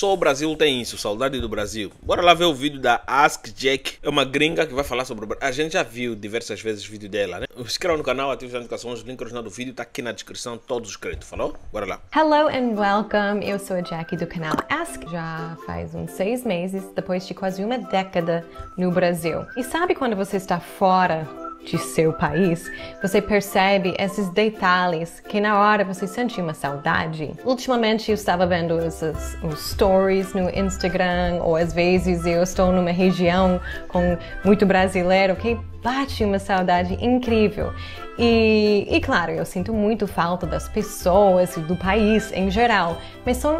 Só o Brasil tem isso, saudade do Brasil. Bora lá ver o vídeo da Ask Jack. É uma gringa que vai falar sobre o Brasil. A gente já viu diversas vezes o vídeo dela, né? Se inscreva no canal, ative as notificações, o link original do vídeo tá aqui na descrição, todos inscritos, falou? Bora lá. Hello and welcome, eu sou a Jack do canal Ask. Já faz uns seis meses, depois de quase uma década no Brasil. E sabe quando você está fora de seu país, você percebe esses detalhes que na hora você sente uma saudade. Ultimamente eu estava vendo essas stories no Instagram, ou às vezes eu estou numa região com muito brasileiro que bate uma saudade incrível. E, e claro, eu sinto muito falta das pessoas e do país em geral, mas são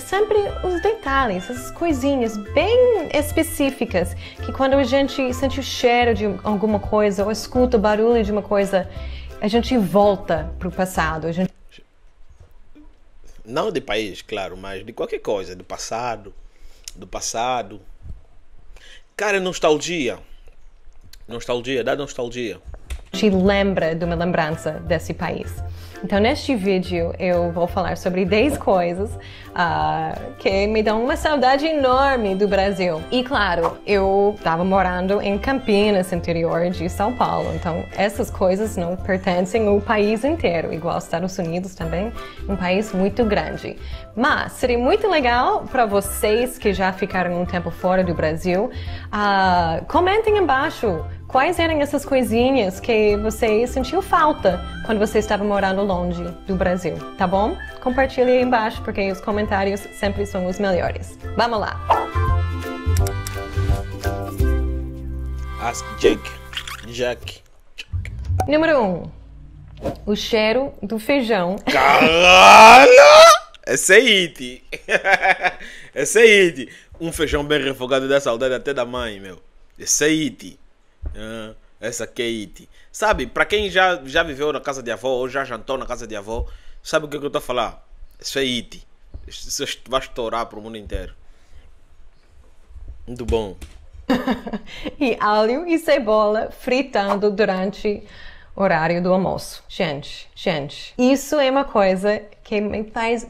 sempre os detalhes, essas coisinhas bem específicas, que quando a gente sente o cheiro de alguma coisa ou escuta o barulho de uma coisa, a gente volta para o passado. Gente... Não de país, claro, mas de qualquer coisa, do passado, do passado. Cara, nostalgia. Nostalgia, dá nostalgia. Te lembra de uma lembrança desse país. Então, neste vídeo eu vou falar sobre 10 coisas uh, que me dão uma saudade enorme do Brasil. E claro, eu estava morando em Campinas, interior de São Paulo, então essas coisas não pertencem ao país inteiro, igual aos Estados Unidos também, um país muito grande. Mas seria muito legal para vocês que já ficaram um tempo fora do Brasil, uh, comentem embaixo Quais eram essas coisinhas que você sentiu falta quando você estava morando longe do Brasil, tá bom? Compartilhe aí embaixo porque os comentários sempre são os melhores. Vamos lá! Ask Jake. Jack. Número 1. Um, o cheiro do feijão. Caralho! Esse é it. Esse é it. Um feijão bem refogado dá saudade até da mãe, meu. Esse é it. Ah, essa Kate. Sabe, para quem já, já viveu na casa de avó ou já jantou na casa de avó, sabe o que, é que eu estou a falar? Isso é It. Isso vai estourar para o mundo inteiro. Muito bom. e alho e cebola fritando durante o horário do almoço. Gente, gente, isso é uma coisa que me faz.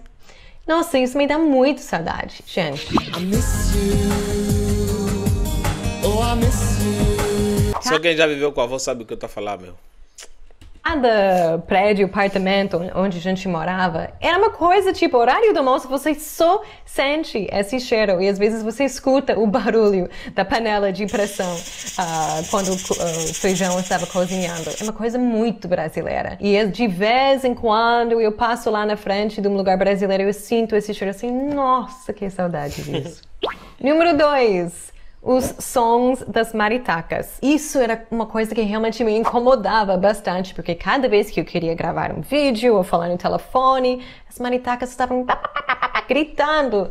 Nossa, isso me dá muito saudade, gente. I miss you. Oh, I miss you. Tá? Só quem já viveu com a avó sabe o que eu tô falando, meu. Cada prédio, apartamento onde a gente morava, era uma coisa tipo, horário do almoço, você só sente esse cheiro e às vezes você escuta o barulho da panela de pressão uh, quando o uh, feijão estava cozinhando. É uma coisa muito brasileira. E é de vez em quando eu passo lá na frente de um lugar brasileiro e eu sinto esse cheiro assim, nossa, que saudade disso. Número dois os sons das maritacas. Isso era uma coisa que realmente me incomodava bastante, porque cada vez que eu queria gravar um vídeo ou falar no telefone, as maritacas estavam gritando.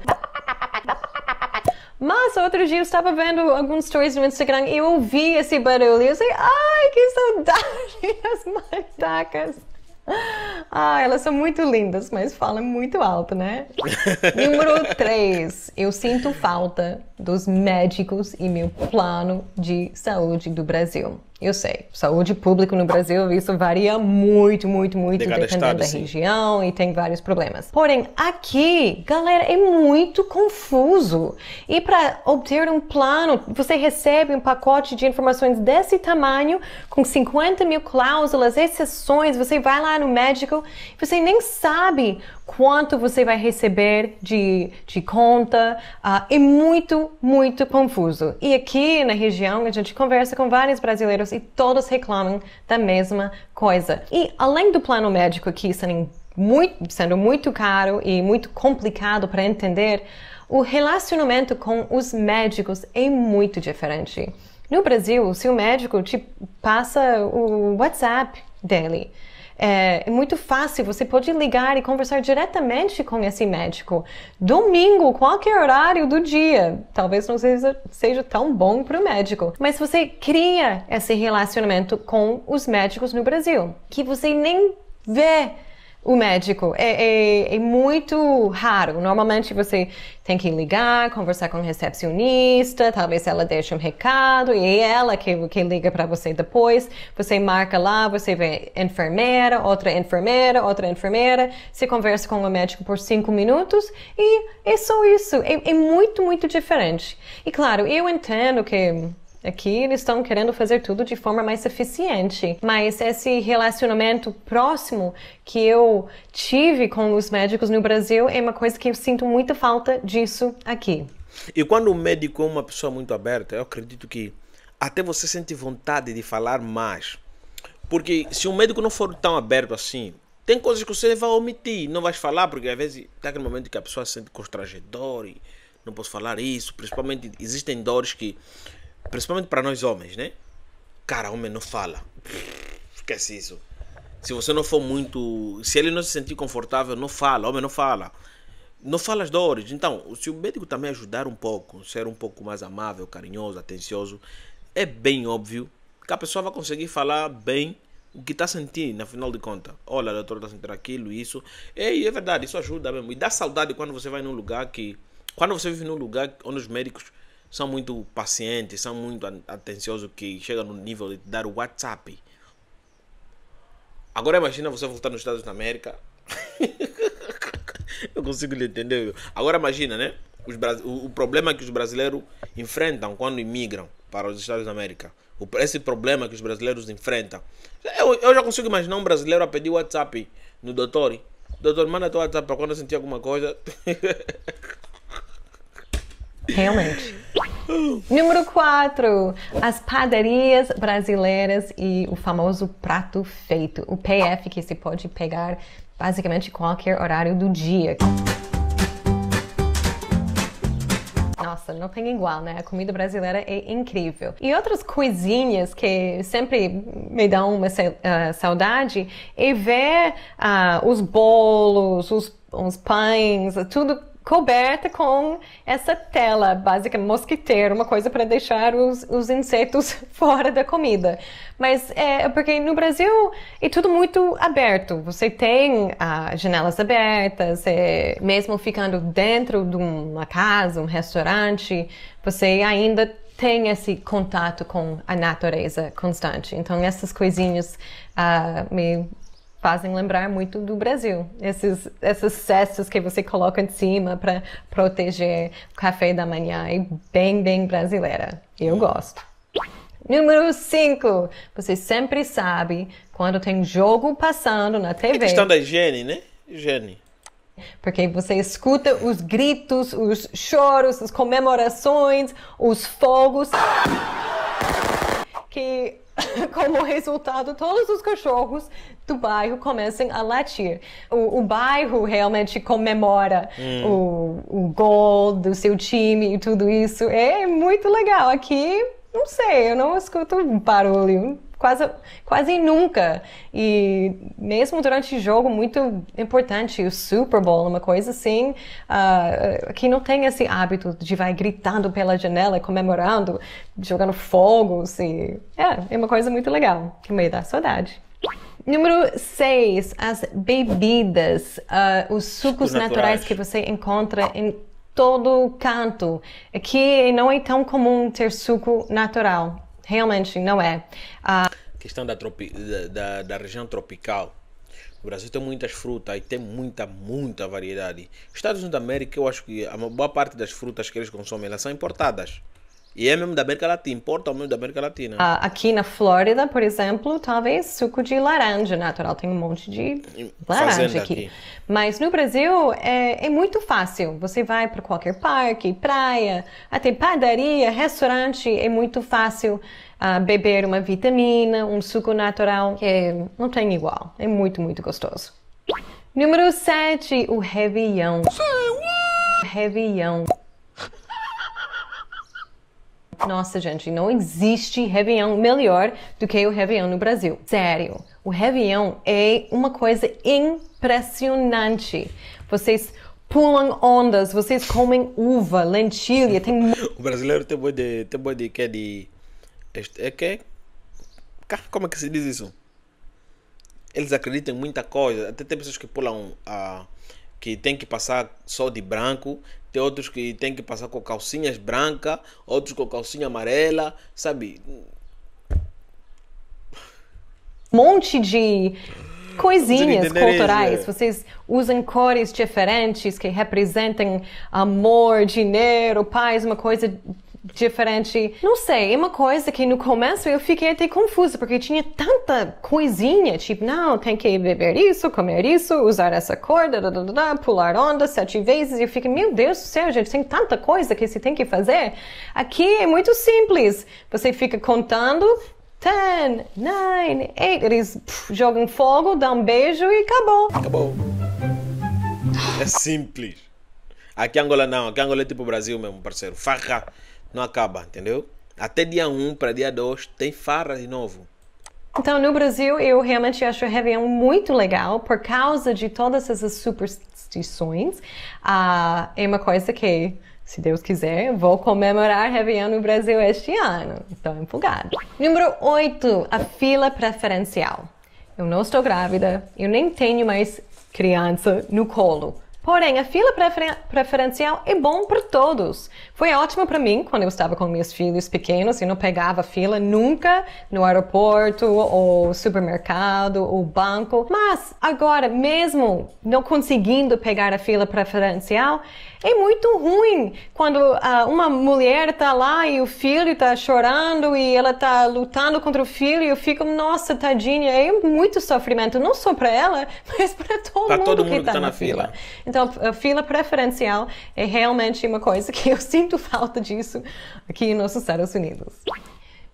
Mas outro dia eu estava vendo alguns stories no Instagram e eu ouvi esse barulho e eu falei, ai, que saudade das maritacas. Ah, elas são muito lindas, mas falam muito alto, né? Número 3. Eu sinto falta dos médicos e meu plano de saúde do Brasil. Eu sei, saúde pública no Brasil, isso varia muito, muito, muito de dependendo estado, da sim. região e tem vários problemas. Porém, aqui, galera, é muito confuso. E para obter um plano, você recebe um pacote de informações desse tamanho, com 50 mil cláusulas, exceções, você vai lá no médico, você nem sabe quanto você vai receber de, de conta. Uh, é muito, muito confuso. E aqui na região a gente conversa com vários brasileiros e todos reclamam da mesma coisa. E além do plano médico aqui sendo muito, sendo muito caro e muito complicado para entender, o relacionamento com os médicos é muito diferente. No Brasil, se o médico te passa o WhatsApp dele, é, é muito fácil, você pode ligar e conversar diretamente com esse médico. Domingo, qualquer horário do dia. Talvez não seja, seja tão bom para o médico. Mas você cria esse relacionamento com os médicos no Brasil, que você nem vê o médico. É, é, é, muito raro. Normalmente você tem que ligar, conversar com o recepcionista, talvez ela deixe um recado e é ela que, que liga para você depois. Você marca lá, você vê enfermeira, outra enfermeira, outra enfermeira. Você conversa com o médico por cinco minutos e é só isso. É, é muito, muito diferente. E claro, eu entendo que Aqui é eles estão querendo fazer tudo de forma mais eficiente, mas esse relacionamento próximo que eu tive com os médicos no Brasil é uma coisa que eu sinto muita falta disso aqui. E quando o médico é uma pessoa muito aberta, eu acredito que até você sente vontade de falar mais. Porque se um médico não for tão aberto assim, tem coisas que você vai omitir, não vai falar, porque às vezes tem tá aquele momento que a pessoa se sente constrangedor e não posso falar isso. Principalmente existem dores que principalmente para nós homens, né? Cara, homem não fala. Esquece isso. Se você não for muito. Se ele não se sentir confortável, não fala. Homem não fala. Não fala as dores. Então, se o médico também ajudar um pouco, ser um pouco mais amável, carinhoso, atencioso, é bem óbvio que a pessoa vai conseguir falar bem o que está sentindo, afinal de contas. Olha, a doutora está sentindo aquilo, isso. E é verdade, isso ajuda mesmo. E dá saudade quando você vai num lugar que. Quando você vive num lugar onde os médicos são muito pacientes, são muito atenciosos que chegam no nível de dar o WhatsApp. Agora imagina você voltar nos Estados da América. Eu consigo lhe entender. Agora imagina, né? Os, o, problema que os brasileiros enfrentam quando imigram para os Estados da América. O, esse problema que os brasileiros enfrentam. Eu, eu já consigo imaginar um brasileiro a pedir WhatsApp no doutor. Doutor, manda teu WhatsApp para quando eu sentir alguma coisa. Realmente. Número 4. As padarias brasileiras e o famoso prato feito, o PF, que se pode pegar basicamente qualquer horário do dia. Nossa, não tem igual, né? A comida brasileira é incrível. E outras coisinhas que sempre me dão uma ah, saudade é ver uh, os bolos, os, os pães, tudo coberta com essa tela, básica mosquiteiro, uma coisa para deixar os, os, insetos fora da comida. Mas é, é porque no Brasil é tudo muito aberto. Você tem ah, janelas abertas, é, mesmo ficando dentro de uma casa, um restaurante, você ainda tem esse contato com a natureza constante. Então essas coisinhas ah, me fazem lembrar muito do Brasil. Esses, essas cestas que você coloca em cima para proteger o café da manhã é bem, bem brasileira. Eu gosto. Número 5. Você sempre sabe quando tem jogo passando na TV. É questão da higiene, né? Higiene. Porque você escuta os gritos, os choros, as comemorações, os fogos. Que Como resultado, todos os cachorros do bairro começam a latir. O, o bairro realmente comemora hum. o, o gol do seu time e tudo isso. É muito legal. Aqui, não sei, eu não escuto barulho quase, quase nunca. E mesmo durante o jogo, muito importante, o Super Bowl, uma coisa assim, uh, que não tem esse hábito de vai gritando pela janela, comemorando, jogando fogos. Assim. E, é, é uma coisa muito legal, que me dá saudade. Número 6, as bebidas, uh, os sucos naturais. naturais que você encontra em todo canto. Aqui não é tão comum ter suco natural realmente não é. Ah, a questão da, tropi, da, da região tropical. O Brasil tem muitas frutas e tem muita, muita variedade. Estados Unidos da América, eu acho que a boa parte das frutas que eles consomem elas são importadas. E é mesmo da América Latina, importa mesmo da América Latina. aqui na Flórida, por exemplo, talvez suco de laranja natural. Tem um monte de laranja aqui. aqui. Mas no Brasil é, é, muito fácil. Você vai para qualquer parque, praia, até padaria, restaurante. É muito fácil ah, beber uma vitamina, um suco natural, que não tem igual. É muito, muito gostoso. Número 7, o Réveillon. Sim, what? É Réveillon. Nossa, gente, não existe Réveillon melhor do que o Réveillon no Brasil. Sério, o Réveillon é uma coisa impressionante. Vocês pulam ondas, vocês comem uva, lentilha, tem... O brasileiro tem boi de... tem boi de que é de... é que... como é que se diz isso? Eles acreditam em muita coisa, até tem pessoas que pulam a... Ah, que tem que passar só de branco, tem outros que tem que passar com calcinhas branca, outros com calcinha amarela, sabe? Monte de coisinhas culturais. Vocês usam cores diferentes que representam amor, dinheiro, paz, uma coisa diferente. Não sei, é uma coisa que no começo eu fiquei até confusa, porque tinha tanta coisinha, tipo, não, tem que beber isso, comer isso, usar essa cor, da, da, da, pular onda sete vezes. E eu fiquei, meu Deus do céu, gente, tem tanta coisa que se tem que fazer. Aqui é muito simples. Você fica contando, ten, nine, eight, Eles pff, jogam fogo, dão um beijo e acabou. Acabou. É simples. Aqui Angola não, aqui Angola é tipo Brasil mesmo, parceiro. Farra não acaba, entendeu? Até dia 1 para dia 2 tem farra de novo. Então, no Brasil, eu realmente acho o Réveillon muito legal por causa de todas essas superstições. Ah, é uma coisa que, se Deus quiser, vou comemorar Réveillon no Brasil este ano. Estou empolgada. Número 8, a fila preferencial. Eu não estou grávida, eu nem tenho mais criança no colo. Porém, a fila preferen preferencial é bom para todos. Foi ótimo para mim quando eu estava com meus filhos pequenos e não pegava fila nunca no aeroporto ou supermercado ou banco. Mas agora, mesmo não conseguindo pegar a fila preferencial, é muito ruim quando ah, uma mulher está lá e o filho está chorando e ela está lutando contra o filho e eu fico, nossa, tadinha. É muito sofrimento, não só para ela, mas para todo, mundo, todo mundo que está tá, tá na, fila. fila. Então, a fila preferencial é realmente uma coisa que eu sinto falta disso aqui nos Estados Unidos.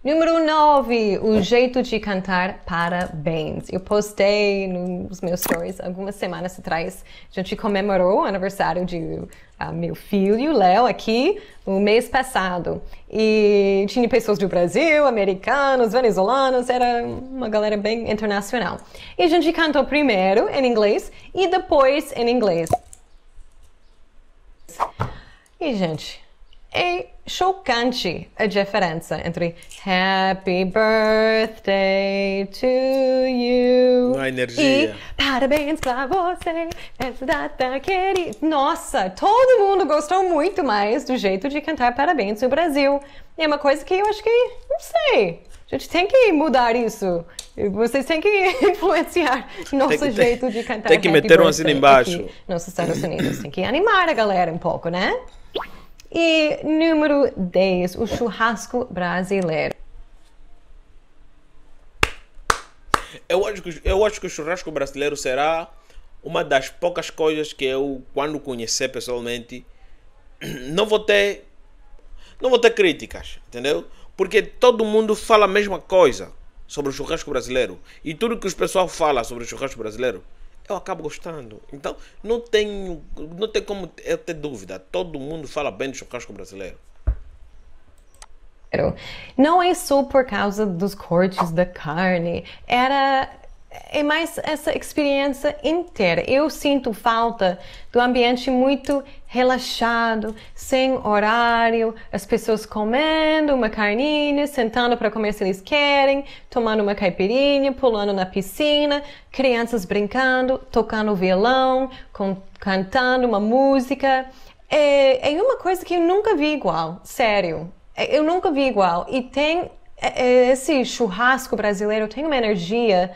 Número 9, o jeito de cantar parabéns. Eu postei nos meus stories algumas semanas atrás. A gente comemorou o aniversário de uh, meu filho, Léo, aqui, o mês passado. E tinha pessoas do Brasil, americanos, venezuelanos, era uma galera bem internacional. E a gente cantou primeiro em inglês e depois em inglês. E, gente, é chocante a diferença entre Happy Birthday to you energia. e Parabéns pra você, essa data querida. Nossa, todo mundo gostou muito mais do jeito de cantar Parabéns no Brasil. É uma coisa que eu acho que, não sei, a gente tem que mudar isso. Vocês têm que influenciar nosso tem, jeito tem, de cantar. Tem que meter um assim embaixo. nos Estados Unidos. tem que animar a galera um pouco, né? E número 10, o churrasco brasileiro. Eu acho, que, eu acho que o churrasco brasileiro será uma das poucas coisas que eu, quando conhecer pessoalmente, não vou ter. Não vou ter críticas, entendeu? Porque todo mundo fala a mesma coisa sobre o churrasco brasileiro. E tudo que os pessoal fala sobre o churrasco brasileiro eu acabo gostando. Então, não tenho, não tem como eu ter dúvida. Todo mundo fala bem do churrasco brasileiro. Não é só por causa dos cortes da carne, era é mais essa experiência inteira. Eu sinto falta do ambiente muito relaxado, sem horário, as pessoas comendo uma carninha, sentando para comer se eles querem, tomando uma caipirinha, pulando na piscina, crianças brincando, tocando violão, com, cantando uma música. É, é uma coisa que eu nunca vi igual, sério. É, eu nunca vi igual. E tem é, é, esse churrasco brasileiro, tem uma energia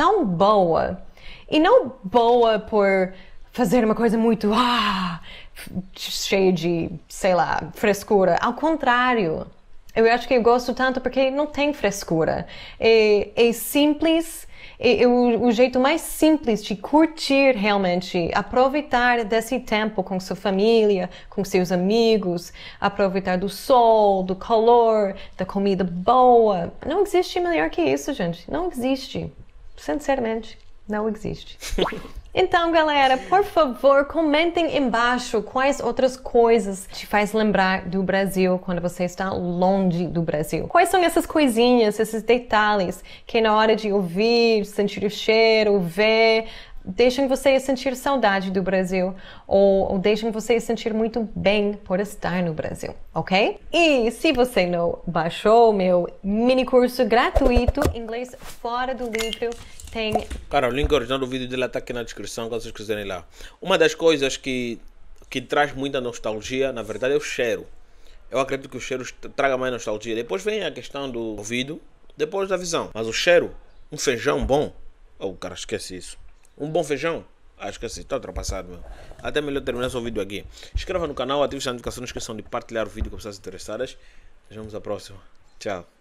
tão boa. E não boa por fazer uma coisa muito ah, cheia de, sei lá, frescura. Ao contrário. Eu acho que eu gosto tanto porque não tem frescura. É, é simples, é, é o, o, jeito mais simples de curtir realmente, aproveitar desse tempo com sua família, com seus amigos, aproveitar do sol, do calor, da comida boa. Não existe melhor que isso, gente. Não existe sinceramente, não existe. Então, galera, por favor, comentem embaixo quais outras coisas te faz lembrar do Brasil quando você está longe do Brasil. Quais são essas coisinhas, esses detalhes que na hora de ouvir, sentir o cheiro, ver, deixam você sentir saudade do Brasil ou, ou, deixam você sentir muito bem por estar no Brasil, ok? E se você não baixou meu mini curso gratuito Inglês Fora do Livro, tem... Cara, o link original do vídeo dele está aqui na descrição, caso vocês quiserem ir lá. Uma das coisas que, que traz muita nostalgia, na verdade, é o cheiro. Eu acredito que o cheiro traga mais nostalgia. Depois vem a questão do ouvido, depois da visão. Mas o cheiro, um feijão bom... Oh, cara, esquece isso um bom feijão. Acho que assim, está ultrapassado, meu. Até melhor terminar só o vídeo aqui. Inscreva no canal, ative a notificação não esqueçam de partilhar o vídeo com pessoas interessadas. Vamos à próxima. Tchau.